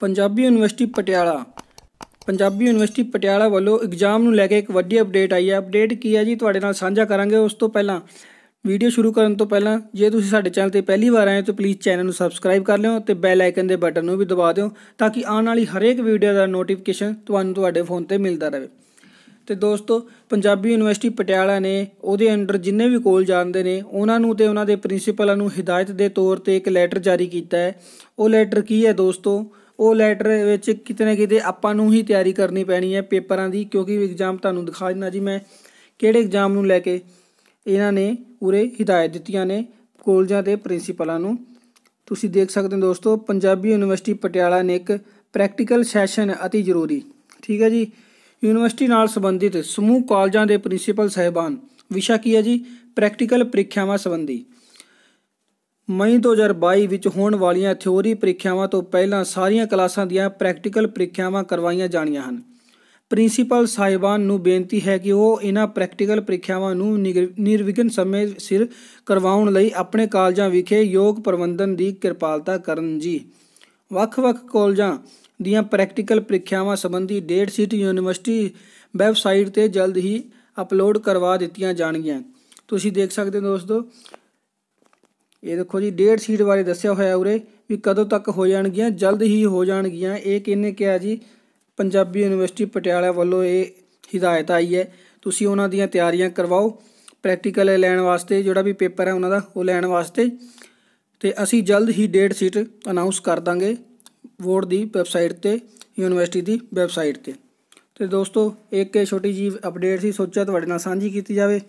Punjabi university Patiala Punjabi university Patiala ਵੱਲੋਂ exam ਨੂੰ ਲੈ ਕੇ ਇੱਕ ਵੱਡੀ ਅਪਡੇਟ ਆਈ ਹੈ ਅਪਡੇਟ ਕੀ ਹੈ ਜੀ ਤੁਹਾਡੇ ਨਾਲ ਸਾਂਝਾ ਕਰਾਂਗੇ ਉਸ ਤੋਂ ਪਹਿਲਾਂ ਵੀਡੀਓ ਸ਼ੁਰੂ ਕਰਨ ਤੋਂ ਪਹਿਲਾਂ ਜੇ ਤੁਸੀਂ ਸਾਡੇ ਚੈਨਲ ਤੇ ਪਹਿਲੀ ਵਾਰ ਆਏ ਹੋ ਤਾਂ ਪਲੀਜ਼ ਚੈਨਲ ਨੂੰ ਸਬਸਕ੍ਰਾਈਬ ਕਰ ਲਿਓ ਤੇ ਬੈਲ ਆਈਕਨ ਦੇ ਬਟਨ ਨੂੰ ਵੀ ਦਬਾ ਦਿਓ ਤਾਂ ਕਿ ਆਉਣ ਵਾਲੀ ਹਰੇਕ ਵੀਡੀਓ ਦਾ ਨੋਟੀਫਿਕੇਸ਼ਨ ਤੁਹਾਨੂੰ ਤੁਹਾਡੇ ਫੋਨ ਤੇ ਮਿਲਦਾ ਰਹੇ ਤੇ ਦੋਸਤੋ ਪੰਜਾਬੀ ਯੂਨੀਵਰਸਿਟੀ ਪਟਿਆਲਾ ਨੇ ਉਹਦੇ ਅੰਡਰ ਜਿੰਨੇ ਵੀ ਕੋਲ ਜਾਂਦੇ ਨੇ ਉਹਨਾਂ ਨੂੰ ਤੇ ਉਹਨਾਂ ਦੇ ਪ੍ਰਿੰਸੀਪਲਾਂ ਨੂੰ ਹਦਾਇਤ ਦੇ ਤੌਰ ਤੇ ਇੱਕ ਲੈਟਰ ਜਾਰੀ ਕੀਤਾ ਹੈ ਉਹ ਲੈਟਰ ਕੀ ਹੈ ਦੋਸਤੋ ਉਹ ਲੈਟਰ ਵਿੱਚ ਕਿਤਨੇ ਕਿਤੇ ਆਪਾਂ ਨੂੰ ਹੀ ਤਿਆਰੀ ਕਰਨੀ ਪੈਣੀ ਹੈ ਪੇਪਰਾਂ ਦੀ ਕਿਉਂਕਿ ਐਗਜ਼ਾਮ ਤੁਹਾਨੂੰ ਦਿਖਾ ਦਿੰਦਾ ਜੀ ਮੈਂ ਕਿਹੜੇ ਐਗਜ਼ਾਮ ਨੂੰ ਲੈ ਕੇ ਇਹਨਾਂ ਨੇ ਉਰੇ ਹਿਦਾਇਤ ਦਿੱਤੀਆਂ ਨੇ ਕਾਲਜਾਂ ਦੇ ਪ੍ਰਿੰਸੀਪਲਾਂ ਨੂੰ ਤੁਸੀਂ ਦੇਖ ਸਕਦੇ ਹੋ ਦੋਸਤੋ ਪੰਜਾਬੀ ਯੂਨੀਵਰਸਿਟੀ ਪਟਿਆਲਾ ਨੇ ਇੱਕ ਪ੍ਰੈਕਟੀਕਲ ਸੈਸ਼ਨ অতি ਜ਼ਰੂਰੀ ਠੀਕ ਹੈ ਜੀ ਯੂਨੀਵਰਸਿਟੀ ਨਾਲ ਸੰਬੰਧਿਤ ਸਮੂਹ ਕਾਲਜਾਂ ਦੇ ਪ੍ਰਿੰਸੀਪਲ ਸਹਿਬਾਨ ਵਿਸ਼ਾ ਕੀ ਹੈ ਜੀ ਪ੍ਰੈਕਟੀਕਲ ਪ੍ਰੀਖਿਆਵਾਂ ਸੰਬੰਧੀ ਮਈ 2022 ਵਿੱਚ ਹੋਣ ਵਾਲੀਆਂ ਥਿਉਰੀ ਪ੍ਰੀਖਿਆਵਾਂ ਤੋਂ ਪਹਿਲਾਂ ਸਾਰੀਆਂ ਕਲਾਸਾਂ ਦੀਆਂ ਪ੍ਰੈਕਟੀਕਲ ਪ੍ਰੀਖਿਆਵਾਂ ਕਰਵਾਈਆਂ ਜਾਣੀਆਂ ਹਨ ਪ੍ਰਿੰਸੀਪਲ ਸਾਹਿਬਾਨ ਨੂੰ ਬੇਨਤੀ ਹੈ ਕਿ ਉਹ ਇਹਨਾਂ ਪ੍ਰੈਕਟੀਕਲ ਪ੍ਰੀਖਿਆਵਾਂ ਨੂੰ ਨਿਰਵਿਘਨ ਸਮੇਂ ਸਿਰ ਕਰਵਾਉਣ ਲਈ ਆਪਣੇ ਕਾਲਜਾਂ ਵਿਖੇ ਯੋਗ ਪ੍ਰਬੰਧਨ ਦੀ ਕਿਰਪਾਲਤਾ ਕਰਨ ਜੀ ਵੱਖ-ਵੱਖ ਕਾਲਜਾਂ ਦੀਆਂ ਪ੍ਰੈਕਟੀਕਲ ਪ੍ਰੀਖਿਆਵਾਂ ਸੰਬੰਧੀ ਡੇਟ ਸ਼ੀਟ ਯੂਨੀਵਰਸਿਟੀ ਵੈਬਸਾਈਟ ਤੇ ਜਲਦ ਹੀ ਅਪਲੋਡ ਕਰਵਾ ਦਿੱਤੀਆਂ ਜਾਣਗੀਆਂ ਤੁਸੀਂ ਦੇਖ ਸਕਦੇ ਹੋ ਦੋਸਤੋ ਇਹ ਦੇਖੋ ਜੀ ਡੇਟ ਸ਼ੀਟ ਬਾਰੇ ਦੱਸਿਆ ਹੋਇਆ ਉਰੇ ਵੀ ਕਦੋਂ ਤੱਕ ਹੋ ਜਾਣਗੀਆਂ ਜਲਦ ਹੀ ਹੋ ਜਾਣਗੀਆਂ ਇਹ ਕਿਹਨੇ ਕਿਹਾ ਜੀ ਪੰਜਾਬੀ ਯੂਨੀਵਰਸਿਟੀ ਪਟਿਆਲਾ ਵੱਲੋਂ ਇਹ ਹਿਦਾਇਤ ਆਈ ਹੈ ਤੁਸੀਂ ਉਹਨਾਂ ਦੀਆਂ ਤਿਆਰੀਆਂ ਕਰਵਾਓ ਪ੍ਰੈਕਟੀਕਲ ਲੈਣ ਵਾਸਤੇ ਜਿਹੜਾ ਵੀ ਪੇਪਰ ਹੈ ਉਹਨਾਂ ਦਾ ਉਹ ਲੈਣ ਵਾਸਤੇ ਤੇ ਅਸੀਂ ਜਲਦ ਹੀ ਡੇਟ ਸ਼ੀਟ ਅਨਾਉਂਸ ਕਰ ਦਾਂਗੇ ਬੋਰਡ ਦੀ ਵੈਬਸਾਈਟ ਤੇ ਯੂਨੀਵਰਸਿਟੀ ਦੀ ਵੈਬਸਾਈਟ ਤੇ ਤੇ ਦੋਸਤੋ ਇੱਕ ਇਹ ਛੋਟੀ ਜੀ ਅਪਡੇਟ ਸੀ ਸੋਚਿਆ ਤੁਹਾਡੇ ਨਾਲ ਸਾਂਝੀ ਕੀਤੀ ਜਾਵੇ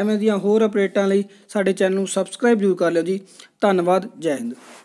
ਐਵੇਂ ਦੀਆਂ ਹੋਰ ਅਪਡੇਟਾਂ ਲਈ ਸਾਡੇ ਚੈਨਲ ਨੂੰ ਸਬਸਕ੍ਰਾਈਬ ਜ਼ਰੂਰ ਕਰ ਲਿਓ ਜੀ ਧੰਨਵਾਦ ਜੈ ਹਿੰਦ